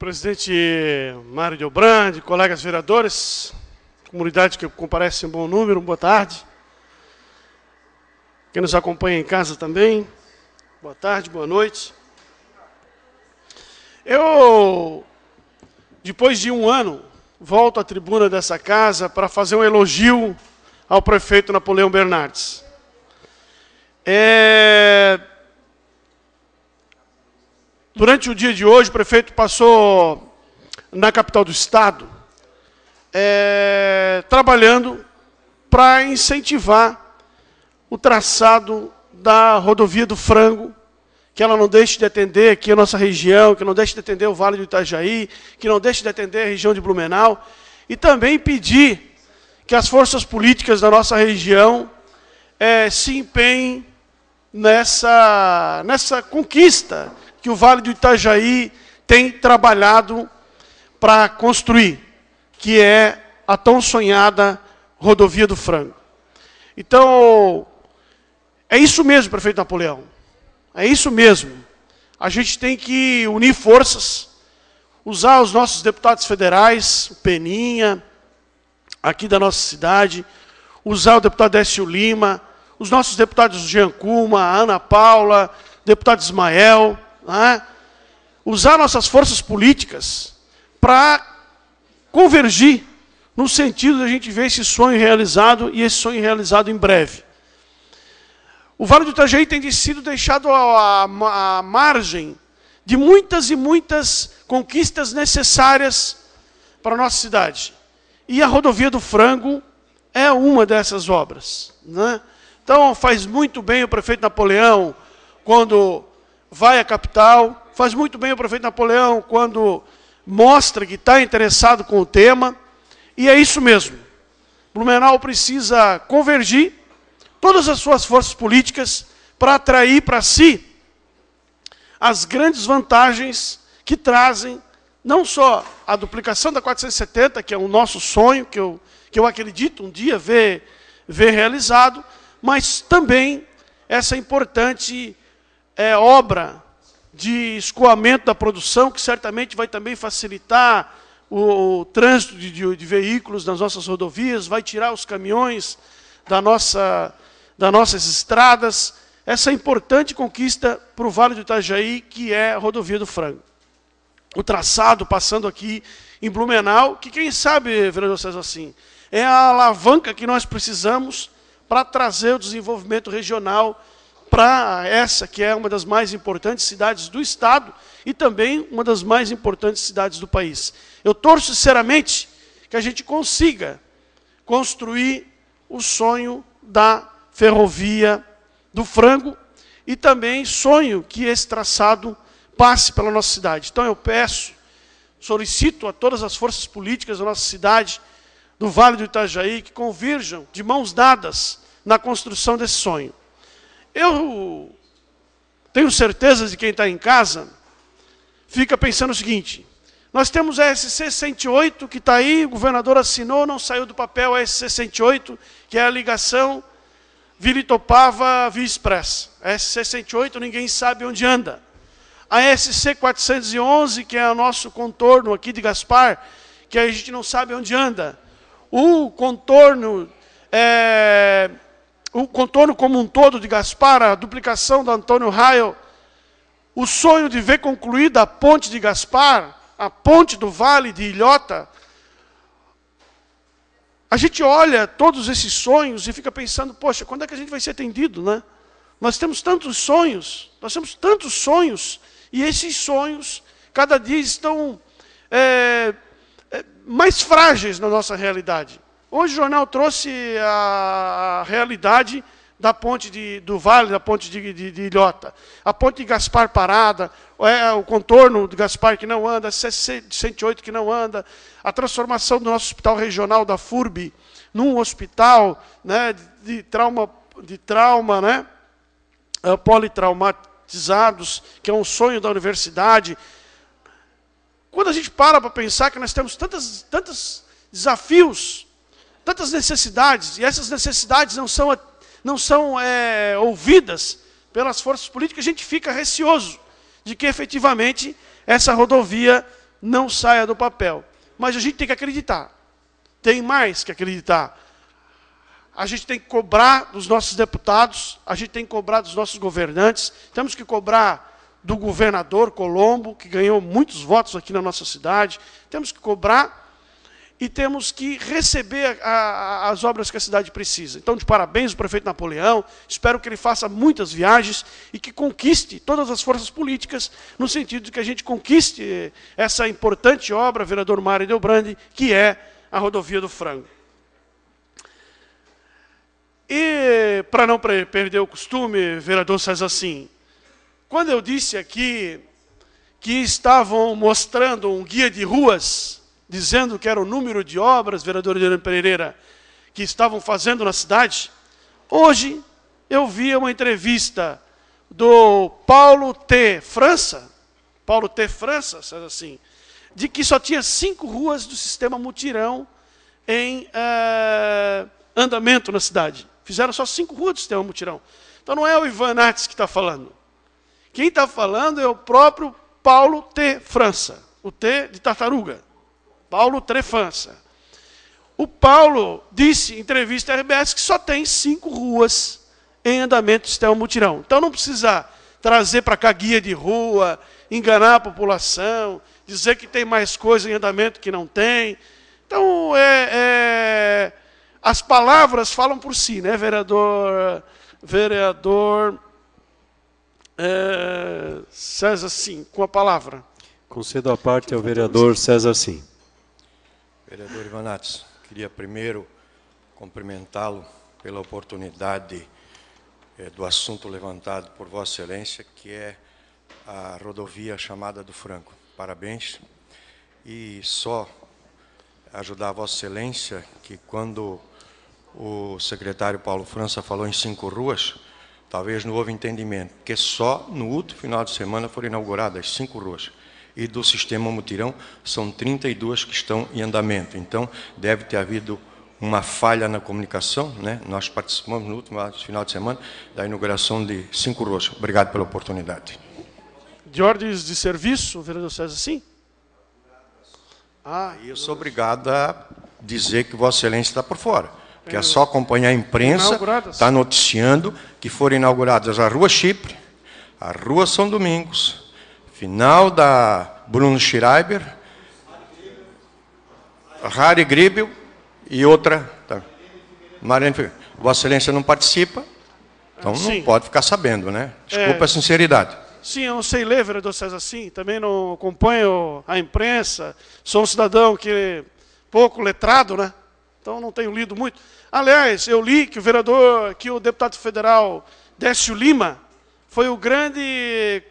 Presidente Mário Delbrande, colegas vereadores, comunidade que comparece em bom número, boa tarde. Quem nos acompanha em casa também, boa tarde, boa noite. Eu, depois de um ano, volto à tribuna dessa casa para fazer um elogio ao prefeito Napoleão Bernardes. É, Durante o dia de hoje, o prefeito passou na capital do estado, é, trabalhando para incentivar o traçado da rodovia do Frango, que ela não deixe de atender aqui a nossa região, que não deixe de atender o Vale do Itajaí, que não deixe de atender a região de Blumenau, e também pedir que as forças políticas da nossa região é, se empenhem nessa, nessa conquista que o Vale do Itajaí tem trabalhado para construir, que é a tão sonhada rodovia do frango. Então, é isso mesmo, prefeito Napoleão. É isso mesmo. A gente tem que unir forças, usar os nossos deputados federais, o Peninha, aqui da nossa cidade, usar o deputado Décio Lima, os nossos deputados Jean Cuma, Ana Paula, deputado Ismael, né, usar nossas forças políticas para convergir no sentido da gente ver esse sonho realizado e esse sonho realizado em breve. O Vale do Itajaí tem sido deixado à, à margem de muitas e muitas conquistas necessárias para a nossa cidade. E a rodovia do Frango é uma dessas obras. Né? Então, faz muito bem o prefeito Napoleão, quando vai à capital. Faz muito bem o prefeito Napoleão quando mostra que está interessado com o tema. E é isso mesmo. Blumenau precisa convergir todas as suas forças políticas para atrair para si as grandes vantagens que trazem não só a duplicação da 470, que é o nosso sonho, que eu, que eu acredito um dia ver, ver realizado, mas também essa importante é, obra de escoamento da produção, que certamente vai também facilitar o, o trânsito de, de, de, veículos nas nossas rodovias, vai tirar os caminhões da nossa, das nossas estradas. Essa importante conquista para o Vale do Itajaí, que é a rodovia do Frango. O traçado passando aqui em Blumenau, que quem sabe, vereador César, assim, é a alavanca que nós precisamos para trazer o desenvolvimento regional para essa que é uma das mais importantes cidades do estado e também uma das mais importantes cidades do país. Eu torço sinceramente que a gente consiga construir o sonho da ferrovia do frango e também sonho que esse traçado passe pela nossa cidade. Então eu peço, solicito a todas as forças políticas da nossa cidade, do Vale do Itajaí, que convirjam de mãos dadas na construção desse sonho. Eu tenho certeza de quem está em casa fica pensando o seguinte: nós temos a SC-108 que está aí, o governador assinou, não saiu do papel a SC-108, que é a ligação Vilitopava Viexpress, Via Express. A SC-108 ninguém sabe onde anda. A SC-411, que é o nosso contorno aqui de Gaspar, que a gente não sabe onde anda. O contorno é, o contorno como um todo de Gaspar, a duplicação do Antônio Raio, o sonho de ver concluída a ponte de Gaspar, a ponte do Vale de Ilhota. A gente olha todos esses sonhos e fica pensando, poxa, quando é que a gente vai ser atendido, né? Nós temos tantos sonhos, nós temos tantos sonhos, e esses sonhos, cada dia estão é, mais frágeis na nossa realidade. Hoje o jornal trouxe a realidade da ponte de, do Vale, da ponte de, de, de, Ilhota, a ponte de Gaspar parada, é, é, o contorno de Gaspar que não anda, a 108 que não anda, a transformação do nosso hospital regional da FURB num hospital né, de trauma, de trauma né, ah, politraumatizados, que é um sonho da universidade. Quando a gente para para pensar que nós temos tantos desafios tantas necessidades, e essas necessidades não são, não são é, ouvidas pelas forças políticas, a gente fica receoso de que efetivamente essa rodovia não saia do papel. Mas a gente tem que acreditar. Tem mais que acreditar. A gente tem que cobrar dos nossos deputados, a gente tem que cobrar dos nossos governantes, temos que cobrar do governador Colombo, que ganhou muitos votos aqui na nossa cidade, temos que cobrar e temos que receber a, a, as obras que a cidade precisa. Então, de parabéns o prefeito Napoleão, espero que ele faça muitas viagens e que conquiste todas as forças políticas, no sentido de que a gente conquiste eh, essa importante obra, vereador Mário Delbrandi, que é a rodovia do Frango. E, para não perder o costume, vereador César quando eu disse aqui que estavam mostrando um guia de ruas dizendo que era o número de obras, vereador Adriano Pereira, que estavam fazendo na cidade. Hoje eu vi uma entrevista do Paulo T. França, Paulo T. França, assim, de que só tinha cinco ruas do sistema mutirão em eh, andamento na cidade. Fizeram só cinco ruas do sistema mutirão. Então não é o Ivan Nates que está falando. Quem está falando é o próprio Paulo T. França, o T de tartaruga. Paulo Trefança. O Paulo disse em entrevista à RBS que só tem cinco ruas em andamento de Estel é, Mutirão. Então não precisa trazer para cá guia de rua, enganar a população, dizer que tem mais coisa em andamento que não tem. Então, é, é, as palavras falam por si, né, vereador, vereador é, César Sim, com a palavra. Concedo a parte ao vereador César Sim. Vereador Ivanates, queria primeiro cumprimentá-lo pela oportunidade eh, do assunto levantado por Vossa Excelência, que é a rodovia chamada do Franco. Parabéns. E só ajudar Vossa Excelência que quando o secretário Paulo França falou em cinco ruas, talvez não houve entendimento, porque só no último final de semana foram inauguradas cinco ruas e do sistema Mutirão, são 32 que estão em andamento. Então, deve ter havido uma falha na comunicação. Né? Nós participamos no último final de semana da inauguração de Cinco Rosas. Obrigado pela oportunidade. De ordens de serviço, vereador César, sim? Ah, eu sou obrigado a dizer que Vossa Excelência está por fora. quer é só acompanhar a imprensa, está noticiando que foram inauguradas a Rua Chipre, a Rua São Domingos, Final da Bruno Schreiber, Harry Gribel e outra. Tá. Figueiredo. Vossa Excelência não participa, então não pode ficar sabendo, né? É. Desculpa é... a sinceridade. Sim, eu não sei ler, vereador César, sim. Também não acompanho a imprensa. Sou um cidadão que é pouco letrado, né? Então não tenho lido muito. Aliás, eu li que o vereador, que o deputado federal Décio Lima foi o grande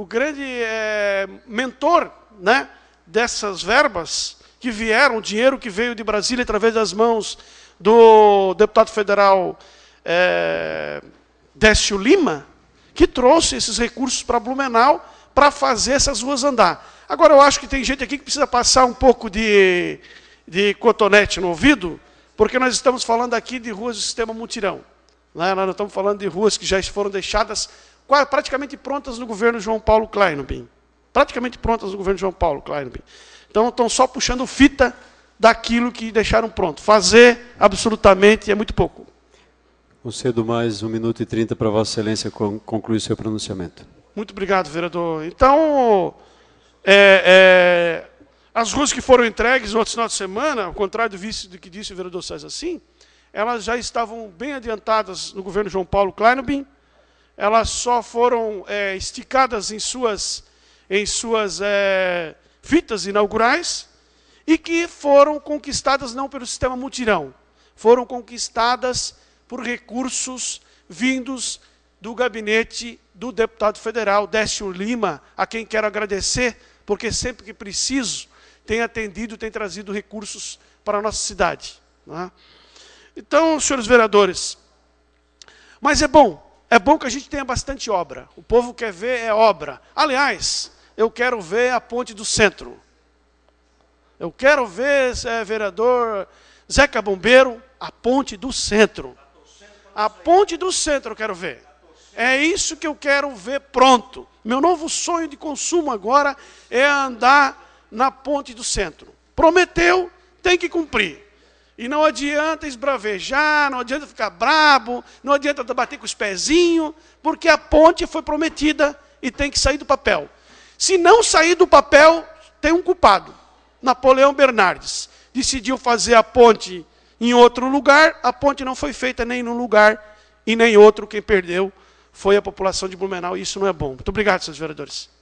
o grande é, mentor né, dessas verbas que vieram, o dinheiro que veio de Brasília através das mãos do deputado federal é, Décio Lima, que trouxe esses recursos para Blumenau para fazer essas ruas andar. Agora, eu acho que tem gente aqui que precisa passar um pouco de, de cotonete no ouvido, porque nós estamos falando aqui de ruas do sistema mutirão. Né? Nós não estamos falando de ruas que já foram deixadas praticamente prontas no governo João Paulo Kleinobin. Praticamente prontas no governo João Paulo Kleinobin. Então, estão só puxando fita daquilo que deixaram pronto. Fazer, absolutamente, é muito pouco. Concedo mais um minuto e trinta para Vossa Excelência concluir seu pronunciamento. Muito obrigado, vereador. Então, é, é, as ruas que foram entregues no outro final de semana, ao contrário do, vice, do que disse o vereador César Sim, elas já estavam bem adiantadas no governo João Paulo Kleinobin, elas só foram é, esticadas em suas, em suas é, fitas inaugurais e que foram conquistadas não pelo sistema mutirão, foram conquistadas por recursos vindos do gabinete do deputado federal Décio Lima, a quem quero agradecer, porque sempre que preciso tem atendido, tem trazido recursos para a nossa cidade. É? Então, senhores vereadores, mas é bom é bom que a gente tenha bastante obra. O povo quer ver é obra. Aliás, eu quero ver a ponte do centro. Eu quero ver, é, vereador Zeca Bombeiro, a ponte do centro. A ponte do centro eu quero ver. É isso que eu quero ver pronto. Meu novo sonho de consumo agora é andar na ponte do centro. Prometeu, tem que cumprir. E não adianta esbravejar, não adianta ficar brabo, não adianta bater com os pezinhos, porque a ponte foi prometida e tem que sair do papel. Se não sair do papel, tem um culpado. Napoleão Bernardes decidiu fazer a ponte em outro lugar, a ponte não foi feita nem num lugar e nem outro. Quem perdeu foi a população de Blumenau, e isso não é bom. Muito obrigado, senhores vereadores.